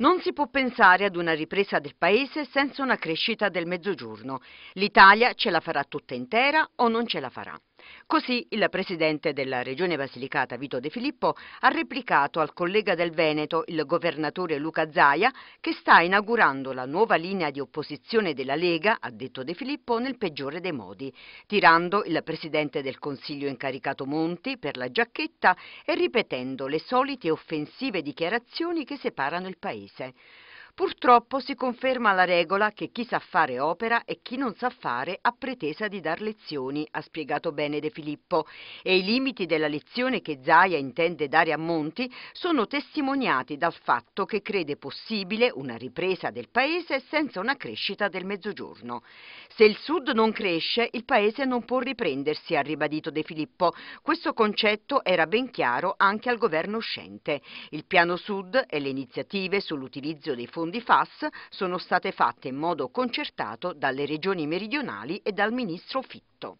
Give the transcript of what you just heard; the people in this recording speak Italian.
Non si può pensare ad una ripresa del Paese senza una crescita del Mezzogiorno. L'Italia ce la farà tutta intera o non ce la farà. Così il presidente della Regione Basilicata Vito De Filippo ha replicato al collega del Veneto, il governatore Luca Zaia, che sta inaugurando la nuova linea di opposizione della Lega, ha detto De Filippo, nel peggiore dei modi, tirando il presidente del Consiglio incaricato Monti per la giacchetta e ripetendo le solite offensive dichiarazioni che separano il paese. Purtroppo si conferma la regola che chi sa fare opera e chi non sa fare ha pretesa di dar lezioni, ha spiegato bene De Filippo, e i limiti della lezione che Zaia intende dare a Monti sono testimoniati dal fatto che crede possibile una ripresa del paese senza una crescita del mezzogiorno. Se il sud non cresce, il paese non può riprendersi, ha ribadito De Filippo. Questo concetto era ben chiaro anche al governo uscente. Il piano sud e le iniziative sull'utilizzo dei fondi fondi FAS sono state fatte in modo concertato dalle regioni meridionali e dal ministro Fitto.